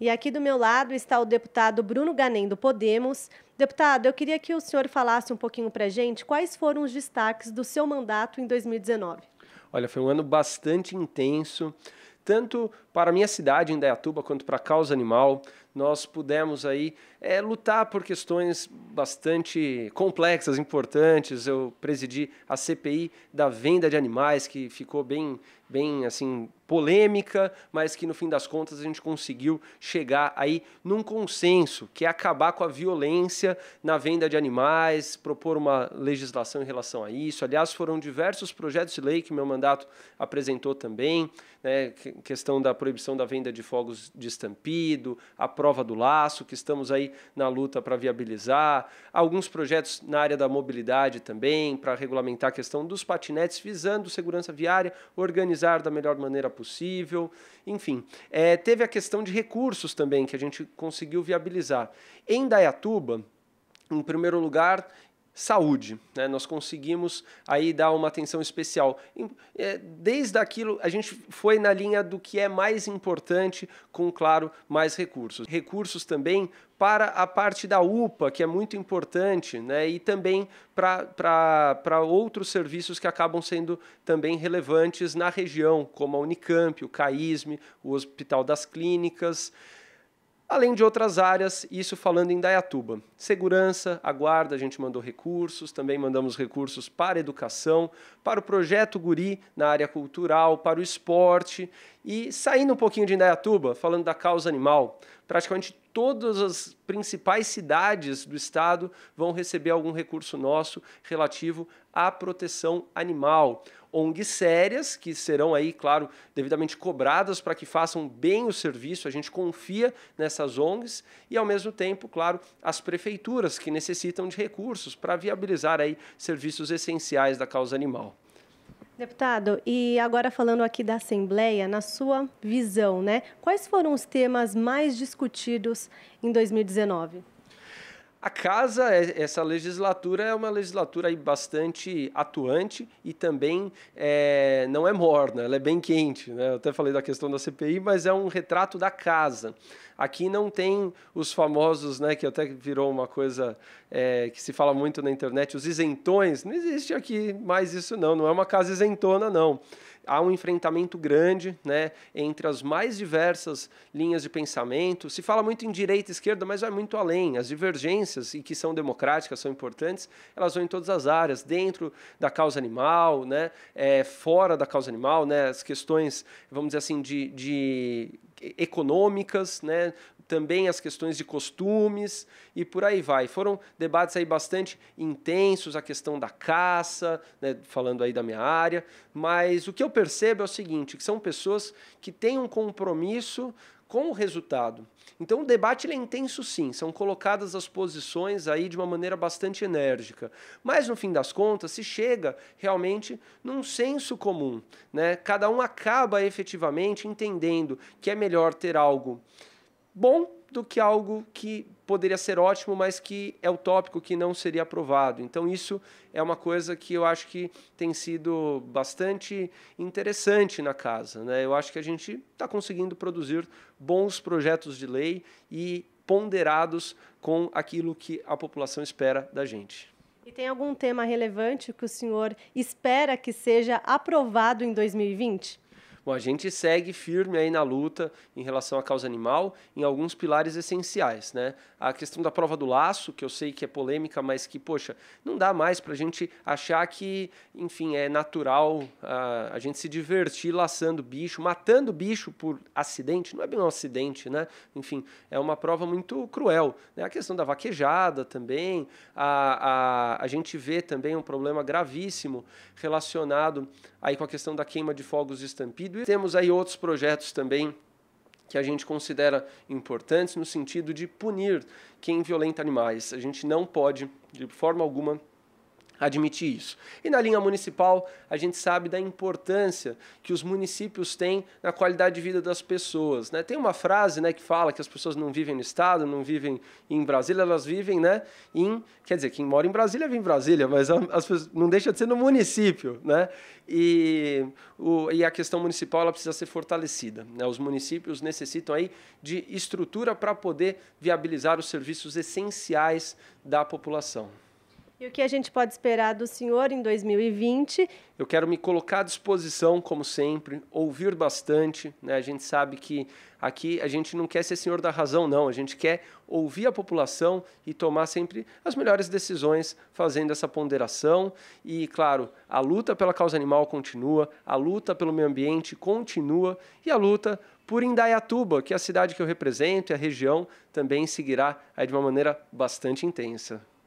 E aqui do meu lado está o deputado Bruno Ganem, do Podemos. Deputado, eu queria que o senhor falasse um pouquinho para a gente quais foram os destaques do seu mandato em 2019. Olha, foi um ano bastante intenso, tanto para a minha cidade, Indaiatuba, quanto para a causa animal. Nós pudemos aí é, lutar por questões bastante complexas, importantes. Eu presidi a CPI da venda de animais, que ficou bem, bem assim polêmica, mas que no fim das contas a gente conseguiu chegar aí num consenso, que é acabar com a violência na venda de animais, propor uma legislação em relação a isso. Aliás, foram diversos projetos de lei que meu mandato apresentou também, né, questão da proibição proibição da venda de fogos de estampido, a prova do laço, que estamos aí na luta para viabilizar, alguns projetos na área da mobilidade também, para regulamentar a questão dos patinetes, visando segurança viária, organizar da melhor maneira possível, enfim. É, teve a questão de recursos também, que a gente conseguiu viabilizar. Em Dayatuba, em primeiro lugar, saúde. Né? Nós conseguimos aí dar uma atenção especial. É, desde aquilo, a gente foi na linha do que é mais importante, com, claro, mais recursos. Recursos também para a parte da UPA, que é muito importante, né? e também para outros serviços que acabam sendo também relevantes na região, como a Unicamp, o CAISME, o Hospital das Clínicas além de outras áreas, isso falando em Dayatuba. Segurança, a guarda, a gente mandou recursos, também mandamos recursos para educação, para o projeto Guri na área cultural, para o esporte e saindo um pouquinho de Indaiatuba, falando da causa animal, praticamente todas as principais cidades do estado vão receber algum recurso nosso relativo à proteção animal. ONGs sérias, que serão aí, claro, devidamente cobradas para que façam bem o serviço, a gente confia nessas ONGs, e ao mesmo tempo, claro, as prefeituras que necessitam de recursos para viabilizar aí serviços essenciais da causa animal. Deputado, e agora falando aqui da Assembleia, na sua visão, né, quais foram os temas mais discutidos em 2019? A casa, é, essa legislatura é uma legislatura bastante atuante e também é, não é morna, ela é bem quente. Né? Eu até falei da questão da CPI, mas é um retrato da casa. Aqui não tem os famosos, né, que até virou uma coisa é, que se fala muito na internet, os isentões. Não existe aqui mais isso não, não é uma casa isentona não há um enfrentamento grande né, entre as mais diversas linhas de pensamento. Se fala muito em direita e esquerda, mas vai muito além. As divergências, e que são democráticas, são importantes, elas vão em todas as áreas, dentro da causa animal, né, é, fora da causa animal, né, as questões, vamos dizer assim, de, de econômicas, né? também as questões de costumes e por aí vai. Foram debates aí bastante intensos, a questão da caça, né, falando aí da minha área, mas o que eu percebo é o seguinte, que são pessoas que têm um compromisso com o resultado. Então o debate é intenso sim, são colocadas as posições aí de uma maneira bastante enérgica, mas no fim das contas se chega realmente num senso comum, né? Cada um acaba efetivamente entendendo que é melhor ter algo bom do que algo que poderia ser ótimo, mas que é utópico, que não seria aprovado. Então, isso é uma coisa que eu acho que tem sido bastante interessante na casa. Né? Eu acho que a gente está conseguindo produzir bons projetos de lei e ponderados com aquilo que a população espera da gente. E tem algum tema relevante que o senhor espera que seja aprovado em 2020? Bom, a gente segue firme aí na luta em relação à causa animal em alguns pilares essenciais, né? A questão da prova do laço, que eu sei que é polêmica, mas que, poxa, não dá mais para a gente achar que, enfim, é natural a, ah, a gente se divertir laçando bicho, matando bicho por acidente, não é bem um acidente, né? Enfim, é uma prova muito cruel. Né? A questão da vaquejada também, a, a, a gente vê também um problema gravíssimo relacionado aí com a questão da queima de fogos estampidos e temos aí outros projetos também que a gente considera importantes no sentido de punir quem violenta animais. A gente não pode, de forma alguma, admitir isso. E na linha municipal, a gente sabe da importância que os municípios têm na qualidade de vida das pessoas. Né? Tem uma frase né, que fala que as pessoas não vivem no Estado, não vivem em Brasília, elas vivem né, em. Quer dizer, quem mora em Brasília vive em Brasília, mas as pessoas, não deixa de ser no município. Né? E, o, e a questão municipal ela precisa ser fortalecida. Né? Os municípios necessitam aí de estrutura para poder viabilizar os serviços essenciais da população. E o que a gente pode esperar do senhor em 2020? Eu quero me colocar à disposição, como sempre, ouvir bastante. Né? A gente sabe que aqui a gente não quer ser senhor da razão, não. A gente quer ouvir a população e tomar sempre as melhores decisões, fazendo essa ponderação. E, claro, a luta pela causa animal continua, a luta pelo meio ambiente continua e a luta por Indaiatuba, que é a cidade que eu represento e a região também seguirá de uma maneira bastante intensa.